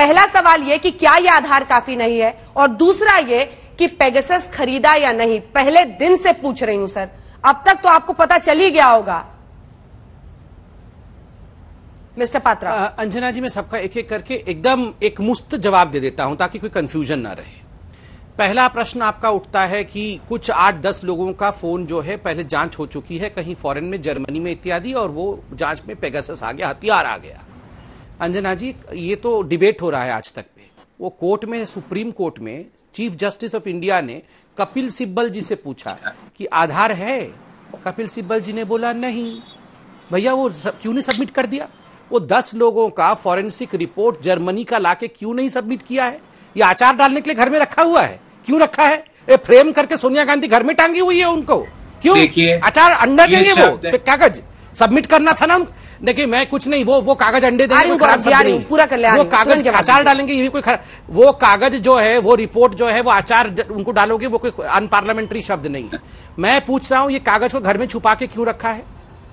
पहला सवाल यह कि क्या यह आधार काफी नहीं है और दूसरा ये कि पेगसस खरीदा या नहीं पहले दिन से पूछ रही हूं सर अब तक तो आपको पता चल ही गया होगा मिस्टर पात्रा अंजना जी मैं सबका एक एक करके एकदम एक मुस्त जवाब दे देता हूं ताकि कोई कंफ्यूजन ना रहे पहला प्रश्न आपका उठता है कि कुछ आठ दस लोगों का फोन जो है पहले जांच हो चुकी है कहीं फॉरेन में जर्मनी में इत्यादि और वो जांच में पेगासस आ गया हथियार आ गया अंजना जी ये तो डिबेट हो रहा है आज तक पे वो कोर्ट में सुप्रीम कोर्ट में चीफ जस्टिस ऑफ इंडिया ने कपिल सिब्बल जी से पूछा कि आधार है कपिल सिब्बल जी ने बोला नहीं भैया वो क्यों नहीं सबमिट कर दिया वो दस लोगों का फॉरेंसिक रिपोर्ट जर्मनी का लाके क्यों नहीं सबमिट किया है ये आचार डालने के लिए घर में रखा हुआ है क्यों रखा है ए, फ्रेम करके सोनिया गांधी घर में टांगी हुई है उनको क्यों आचार अंडर देंगे वो कागज सबमिट करना था ना उनको देखिए मैं कुछ नहीं वो वो कागज अंडे देंगे पूरा कर ले वो कागज अचार डालेंगे ये भी कोई खराब वो कागज जो है वो रिपोर्ट जो है वो आचार उनको डालोगे वो कोई अनपार्लियामेंट्री शब्द नहीं मैं पूछ रहा हूँ ये कागज को घर में छुपा के क्यों रखा है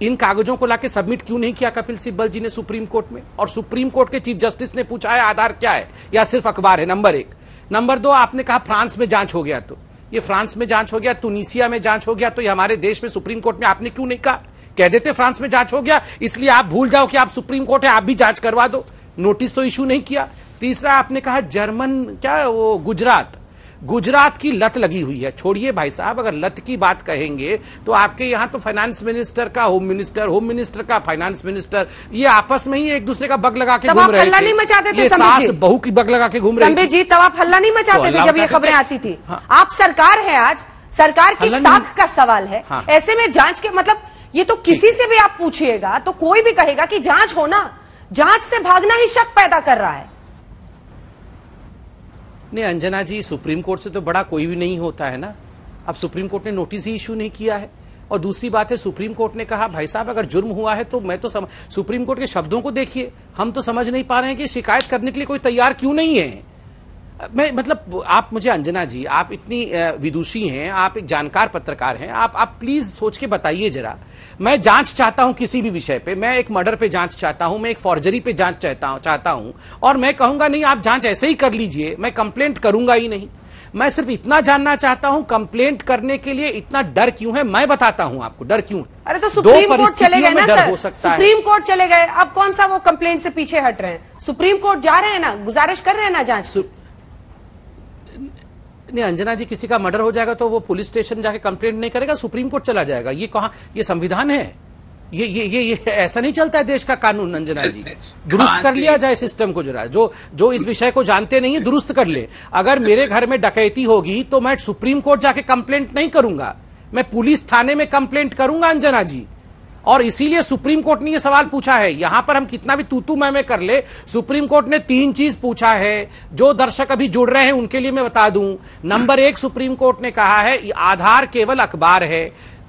इन कागजों को लाके सबमिट क्यों नहीं किया कपिल सिब्बल जी ने सुप्रीम कोर्ट में और सुप्रीम कोर्ट के चीफ जस्टिस ने पूछा है आधार क्या है या सिर्फ अखबार है नंबर एक नंबर दो आपने कहा फ्रांस में जांच हो गया तो ये फ्रांस में जांच हो गया तुनिसिया में जांच हो गया तो ये हमारे देश में सुप्रीम कोर्ट में आपने क्यों नहीं कहा कह देते फ्रांस में जांच हो गया इसलिए आप भूल जाओ कि आप सुप्रीम कोर्ट है आप भी जांच करवा दो नोटिस तो इश्यू नहीं किया तीसरा आपने कहा जर्मन क्या वो गुजरात गुजरात की लत लगी हुई है छोड़िए भाई साहब अगर लत की बात कहेंगे तो आपके यहाँ तो फाइनेंस मिनिस्टर का होम मिनिस्टर होम मिनिस्टर का फाइनेंस मिनिस्टर ये आपस में ही एक दूसरे का बग लगा के घूम रहे हल्ला नहीं मचाते थे सास बहू की बग लगा के घूम रहे जी तब आप हल्ला नहीं तो मचाते थे जब ये खबरें आती थी हाँ। आप सरकार है आज सरकार की साख का सवाल है हाँ। ऐसे में जांच के मतलब ये तो किसी से भी आप पूछिएगा तो कोई भी कहेगा कि जांच हो ना जांच से भागना ही शक पैदा कर रहा है नहीं अंजना जी सुप्रीम कोर्ट से तो बड़ा कोई भी नहीं होता है ना अब सुप्रीम कोर्ट ने नोटिस ही इश्यू नहीं किया है और दूसरी बात है सुप्रीम कोर्ट ने कहा भाई साहब अगर जुर्म हुआ है तो मैं तो सम... सुप्रीम कोर्ट के शब्दों को देखिए हम तो समझ नहीं पा रहे हैं कि शिकायत करने के लिए कोई तैयार क्यों नहीं है मैं मतलब आप मुझे अंजना जी आप इतनी विदुषी हैं आप एक जानकार पत्रकार हैं आप आप प्लीज सोच के बताइए जरा मैं जांच चाहता हूं किसी भी विषय पे मैं एक मर्डर पे जांच चाहता हूं मैं एक फॉर्जरी पे जांच चाहता हूं चाहता हूं और मैं कहूंगा नहीं आप जांच ऐसे ही कर लीजिए मैं कंप्लेंट करूंगा ही नहीं मैं सिर्फ इतना जानना चाहता हूं कंप्लेंट करने के लिए इतना डर क्यों है मैं बताता हूं आपको डर क्यों अरे तो सुप्रीम कोर्ट चले गए ना सर हो सकता सुप्रीम कोर्ट चले गए अब कौन सा वो कंप्लेंट से पीछे हट रहे हैं सुप्रीम कोर्ट जा रहे हैं ना गुजारिश कर रहे हैं ना जांच नहीं अंजना जी किसी का मर्डर हो जाएगा तो वो पुलिस स्टेशन जाके कंप्लेंट नहीं करेगा सुप्रीम कोर्ट चला जाएगा ये कहा ये संविधान है ये ये ये ये ऐसा नहीं चलता है देश का कानून अंजना जी दुरुस्त कर लिया जाए सिस्टम को जरा जो जो इस विषय को जानते नहीं है दुरुस्त कर ले अगर मेरे घर में डकैती होगी तो मैं सुप्रीम कोर्ट जाके कंप्लेंट नहीं करूंगा मैं पुलिस थाने में कंप्लेंट करूंगा अंजना जी और इसीलिए सुप्रीम कोर्ट ने यह सवाल पूछा है यहां पर हम कितना भी तूतू मैं कर ले सुप्रीम कोर्ट ने तीन चीज पूछा है जो दर्शक अभी जुड़ रहे हैं उनके लिए मैं बता दूं नंबर एक सुप्रीम कोर्ट ने कहा है आधार केवल अखबार है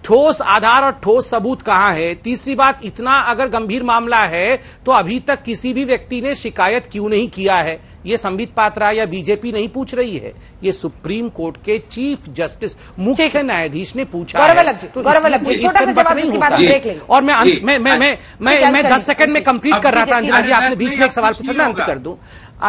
ठोस आधार और ठोस सबूत कहां है तीसरी बात इतना अगर गंभीर मामला है तो अभी तक किसी भी व्यक्ति ने शिकायत क्यों नहीं किया है ये संबित पात्रा या बीजेपी नहीं पूछ रही है ये सुप्रीम कोर्ट के चीफ जस्टिस मुख्य न्यायाधीश ने पूछा है तो छोटा सा जवाब इसके बाद ब्रेक और मैं मैं मैं मैं मैं दस सेकंड में कंप्लीट कर रहा था अंजना जी आपने बीच में एक सवाल पूछा मैं अंत कर दू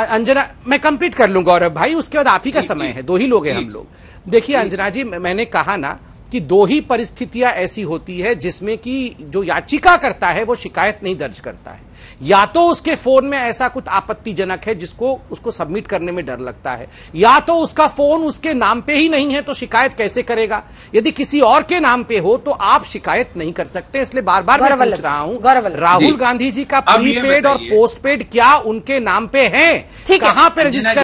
अंजना मैं कंप्लीट कर लूंगा गौरव भाई उसके बाद आप ही का समय है दो ही लोग हैं हम लोग देखिए अंजना जी मैंने कहा ना कि दो ही परिस्थितियां ऐसी होती है जिसमें कि जो याचिका करता है वो शिकायत नहीं दर्ज करता है या तो उसके फोन में ऐसा कुछ आपत्तिजनक है जिसको उसको सबमिट करने में डर लगता है या तो उसका फोन उसके नाम पे ही नहीं है तो शिकायत कैसे करेगा यदि किसी और के नाम पे हो तो आप शिकायत नहीं कर सकते इसलिए बार बार मैं पूछ रहा हूं राहुल गांधी जी का प्रीपेड और पोस्टपेड क्या उनके नाम पे है कहां पे रजिस्टर